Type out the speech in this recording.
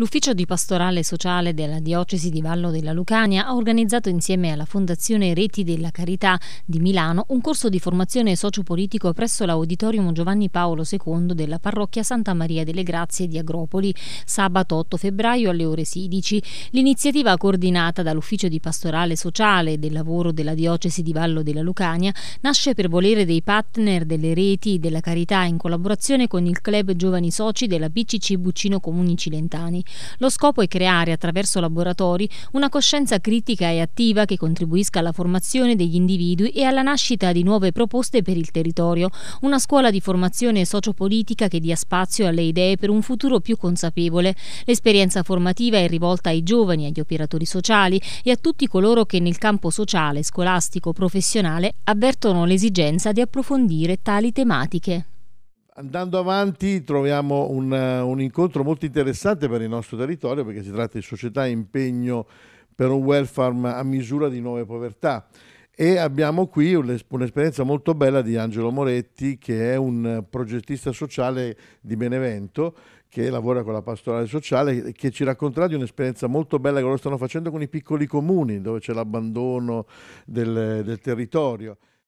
L'ufficio di pastorale sociale della diocesi di Vallo della Lucania ha organizzato insieme alla Fondazione Reti della Carità di Milano un corso di formazione sociopolitico presso l'Auditorium Giovanni Paolo II della parrocchia Santa Maria delle Grazie di Agropoli sabato 8 febbraio alle ore 16. L'iniziativa coordinata dall'ufficio di pastorale sociale del lavoro della diocesi di Vallo della Lucania nasce per volere dei partner delle reti della Carità in collaborazione con il club Giovani Soci della BCC Buccino Comuni Cilentani. Lo scopo è creare, attraverso laboratori, una coscienza critica e attiva che contribuisca alla formazione degli individui e alla nascita di nuove proposte per il territorio, una scuola di formazione sociopolitica che dia spazio alle idee per un futuro più consapevole. L'esperienza formativa è rivolta ai giovani, agli operatori sociali e a tutti coloro che nel campo sociale, scolastico, professionale avvertono l'esigenza di approfondire tali tematiche. Andando avanti troviamo un, eh, un, incontro molto interessante per il nostro territorio perché si tratta di società impegno per un welfare a misura di nuove povertà e abbiamo qui un'esperienza molto bella di Angelo Moretti che è un progettista sociale di Benevento che lavora con la pastorale sociale che ci racconterà di un'esperienza molto bella che loro stanno facendo con i piccoli comuni dove c'è l'abbandono del, del territorio.